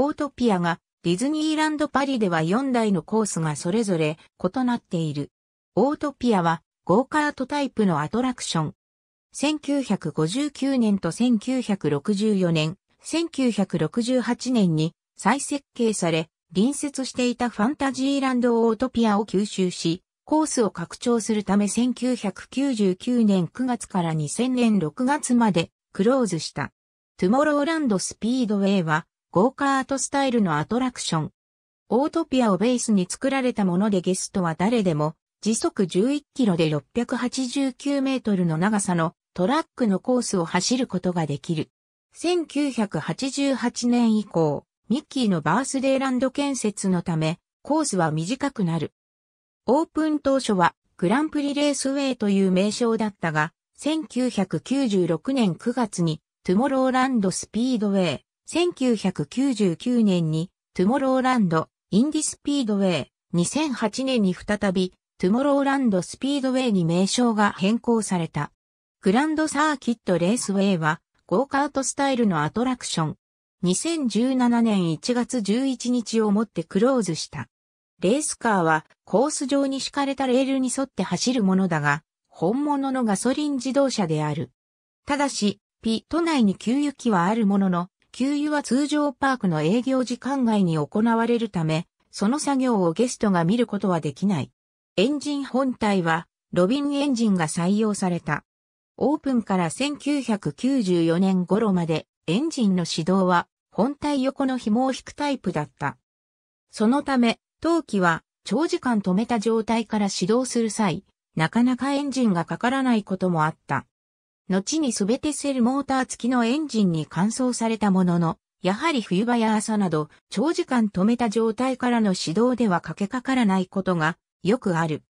オートピアがディズニーランドパリでは4台のコースがそれぞれ異なっている。オートピアはゴーカートタイプのアトラクション。1959年と1964年、1968年に再設計され、隣接していたファンタジーランドオートピアを吸収し、コースを拡張するため1999年9月から2000年6月までクローズした。トゥモローランドスピードウェイはゴーカートスタイルのアトラクション。オートピアをベースに作られたものでゲストは誰でも、時速11キロで689メートルの長さのトラックのコースを走ることができる。1988年以降、ミッキーのバースデーランド建設のため、コースは短くなる。オープン当初はグランプリレースウェイという名称だったが、1996年9月にトゥモローランドスピードウェイ1999年にトゥモローランド、インディスピードウェイ、2008年に再びトゥモローランドスピードウェイに名称が変更された。グランドサーキットレースウェイはゴーカートスタイルのアトラクション。2017年1月11日をもってクローズした。レースカーはコース上に敷かれたレールに沿って走るものだが、本物のガソリン自動車である。ただし、ピット内に給油機はあるものの、給油は通常パークの営業時間外に行われるため、その作業をゲストが見ることはできない。エンジン本体は、ロビンエンジンが採用された。オープンから1994年頃まで、エンジンの始動は、本体横の紐を引くタイプだった。そのため、陶器は、長時間止めた状態から始動する際、なかなかエンジンがかからないこともあった。後にすべてセルモーター付きのエンジンに換装されたものの、やはり冬場や朝など長時間止めた状態からの指導ではかけかからないことがよくある。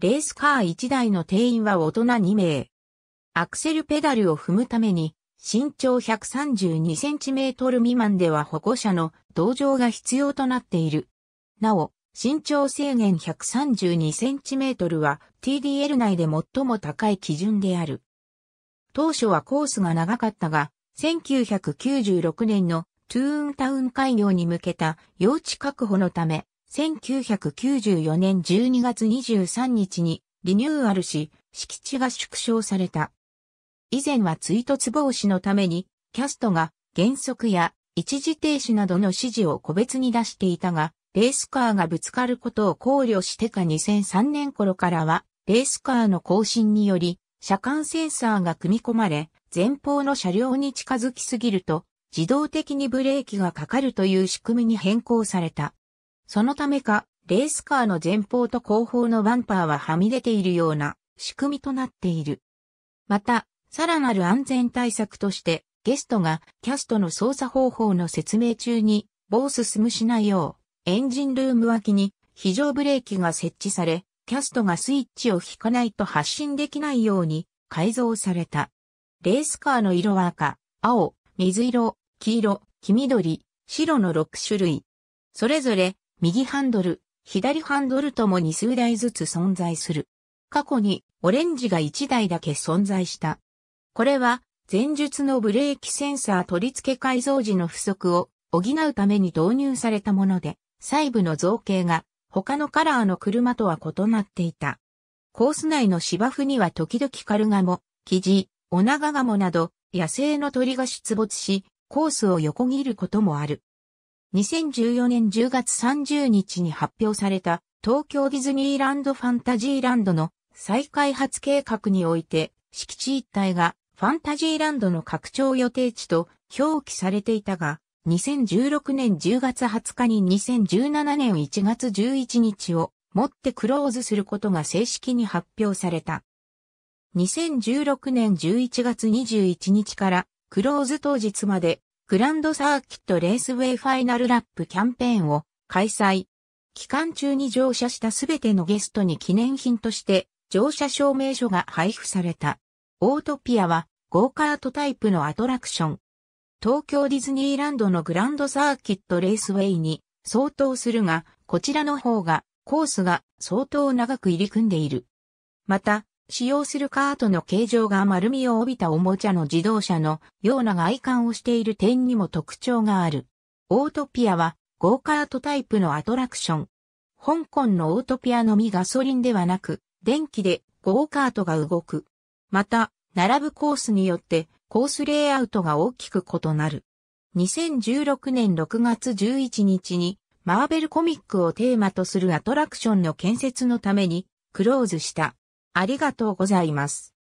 レースカー1台の定員は大人2名。アクセルペダルを踏むために身長 132cm 未満では保護者の同乗が必要となっている。なお、身長制限 132cm は TDL 内で最も高い基準である。当初はコースが長かったが、1996年のトゥーンタウン開業に向けた用地確保のため、1994年12月23日にリニューアルし、敷地が縮小された。以前は追突防止のために、キャストが減速や一時停止などの指示を個別に出していたが、レースカーがぶつかることを考慮してか2003年頃からは、レースカーの更新により、車間センサーが組み込まれ、前方の車両に近づきすぎると、自動的にブレーキがかかるという仕組みに変更された。そのためか、レースカーの前方と後方のバンパーははみ出ているような仕組みとなっている。また、さらなる安全対策として、ゲストがキャストの操作方法の説明中に、棒進むしないよう、エンジンルーム脇に非常ブレーキが設置され、キャストがスイッチを引かないと発信できないように改造された。レースカーの色は赤、青、水色、黄色、黄緑、白の6種類。それぞれ右ハンドル、左ハンドルともに数台ずつ存在する。過去にオレンジが1台だけ存在した。これは前述のブレーキセンサー取り付け改造時の不足を補うために導入されたもので、細部の造形が他のカラーの車とは異なっていた。コース内の芝生には時々カルガモ、キジ、オナガガモなど野生の鳥が出没し、コースを横切ることもある。2014年10月30日に発表された東京ディズニーランドファンタジーランドの再開発計画において敷地一帯がファンタジーランドの拡張予定地と表記されていたが、2016年10月20日に2017年1月11日をもってクローズすることが正式に発表された。2016年11月21日からクローズ当日までグランドサーキットレースウェイファイナルラップキャンペーンを開催。期間中に乗車したすべてのゲストに記念品として乗車証明書が配布された。オートピアはゴーカートタイプのアトラクション。東京ディズニーランドのグランドサーキットレースウェイに相当するが、こちらの方がコースが相当長く入り組んでいる。また、使用するカートの形状が丸みを帯びたおもちゃの自動車のような外観をしている点にも特徴がある。オートピアはゴーカートタイプのアトラクション。香港のオートピアのみガソリンではなく、電気でゴーカートが動く。また、並ぶコースによってコースレイアウトが大きく異なる。2016年6月11日にマーベルコミックをテーマとするアトラクションの建設のためにクローズした。ありがとうございます。